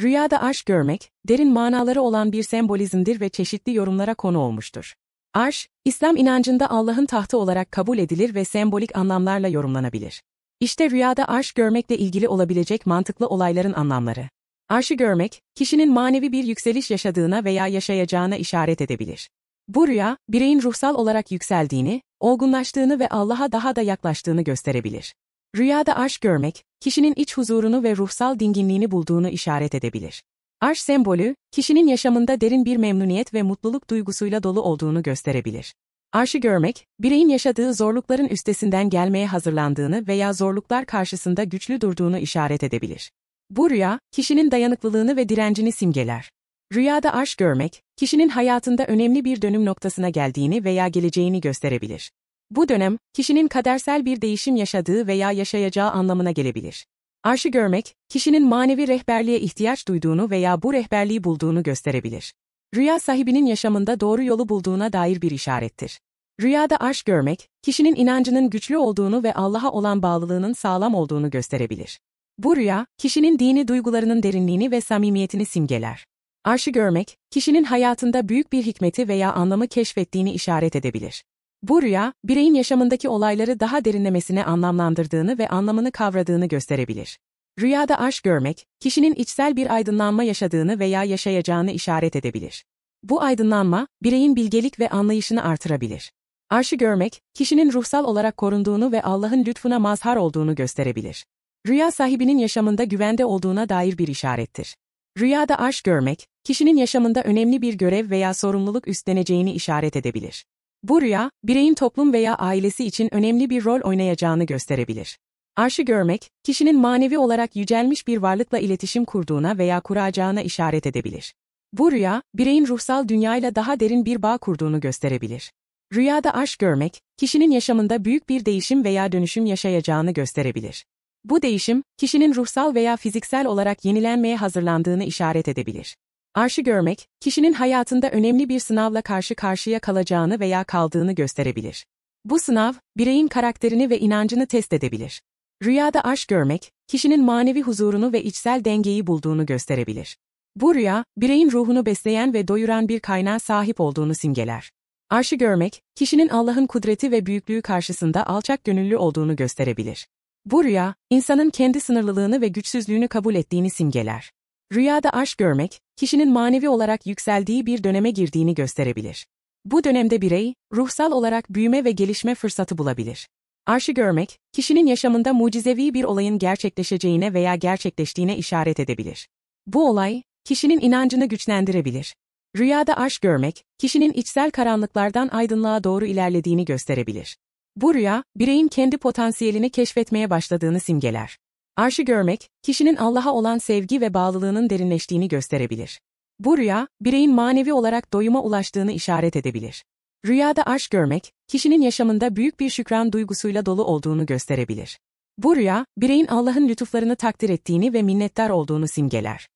Rüyada arş görmek, derin manaları olan bir sembolizmdir ve çeşitli yorumlara konu olmuştur. Arş, İslam inancında Allah'ın tahtı olarak kabul edilir ve sembolik anlamlarla yorumlanabilir. İşte rüyada arş görmekle ilgili olabilecek mantıklı olayların anlamları. Arşı görmek, kişinin manevi bir yükseliş yaşadığına veya yaşayacağına işaret edebilir. Bu rüya, bireyin ruhsal olarak yükseldiğini, olgunlaştığını ve Allah'a daha da yaklaştığını gösterebilir. Rüyada arş görmek, kişinin iç huzurunu ve ruhsal dinginliğini bulduğunu işaret edebilir. Arş sembolü, kişinin yaşamında derin bir memnuniyet ve mutluluk duygusuyla dolu olduğunu gösterebilir. Arşı görmek, bireyin yaşadığı zorlukların üstesinden gelmeye hazırlandığını veya zorluklar karşısında güçlü durduğunu işaret edebilir. Bu rüya, kişinin dayanıklılığını ve direncini simgeler. Rüyada arş görmek, kişinin hayatında önemli bir dönüm noktasına geldiğini veya geleceğini gösterebilir. Bu dönem, kişinin kadersel bir değişim yaşadığı veya yaşayacağı anlamına gelebilir. Arşı görmek, kişinin manevi rehberliğe ihtiyaç duyduğunu veya bu rehberliği bulduğunu gösterebilir. Rüya sahibinin yaşamında doğru yolu bulduğuna dair bir işarettir. Rüyada arş görmek, kişinin inancının güçlü olduğunu ve Allah'a olan bağlılığının sağlam olduğunu gösterebilir. Bu rüya, kişinin dini duygularının derinliğini ve samimiyetini simgeler. Arşı görmek, kişinin hayatında büyük bir hikmeti veya anlamı keşfettiğini işaret edebilir. Bu rüya, bireyin yaşamındaki olayları daha derinlemesine anlamlandırdığını ve anlamını kavradığını gösterebilir. Rüyada aşk görmek, kişinin içsel bir aydınlanma yaşadığını veya yaşayacağını işaret edebilir. Bu aydınlanma, bireyin bilgelik ve anlayışını artırabilir. Arşı görmek, kişinin ruhsal olarak korunduğunu ve Allah'ın lütfuna mazhar olduğunu gösterebilir. Rüya sahibinin yaşamında güvende olduğuna dair bir işarettir. Rüyada arş görmek, kişinin yaşamında önemli bir görev veya sorumluluk üstleneceğini işaret edebilir. Bu rüya, bireyin toplum veya ailesi için önemli bir rol oynayacağını gösterebilir. Arşı görmek, kişinin manevi olarak yücelmiş bir varlıkla iletişim kurduğuna veya kuracağına işaret edebilir. Bu rüya, bireyin ruhsal dünyayla daha derin bir bağ kurduğunu gösterebilir. Rüyada arş görmek, kişinin yaşamında büyük bir değişim veya dönüşüm yaşayacağını gösterebilir. Bu değişim, kişinin ruhsal veya fiziksel olarak yenilenmeye hazırlandığını işaret edebilir. Arşı görmek, kişinin hayatında önemli bir sınavla karşı karşıya kalacağını veya kaldığını gösterebilir. Bu sınav, bireyin karakterini ve inancını test edebilir. Rüyada arş görmek, kişinin manevi huzurunu ve içsel dengeyi bulduğunu gösterebilir. Bu rüya, bireyin ruhunu besleyen ve doyuran bir kaynağa sahip olduğunu simgeler. Arşı görmek, kişinin Allah'ın kudreti ve büyüklüğü karşısında alçak gönüllü olduğunu gösterebilir. Bu rüya, insanın kendi sınırlılığını ve güçsüzlüğünü kabul ettiğini simgeler. Rüyada arş görmek, kişinin manevi olarak yükseldiği bir döneme girdiğini gösterebilir. Bu dönemde birey, ruhsal olarak büyüme ve gelişme fırsatı bulabilir. Arşı görmek, kişinin yaşamında mucizevi bir olayın gerçekleşeceğine veya gerçekleştiğine işaret edebilir. Bu olay, kişinin inancını güçlendirebilir. Rüyada arş görmek, kişinin içsel karanlıklardan aydınlığa doğru ilerlediğini gösterebilir. Bu rüya, bireyin kendi potansiyelini keşfetmeye başladığını simgeler. Arşı görmek, kişinin Allah'a olan sevgi ve bağlılığının derinleştiğini gösterebilir. Bu rüya, bireyin manevi olarak doyuma ulaştığını işaret edebilir. Rüyada arş görmek, kişinin yaşamında büyük bir şükran duygusuyla dolu olduğunu gösterebilir. Bu rüya, bireyin Allah'ın lütuflarını takdir ettiğini ve minnettar olduğunu simgeler.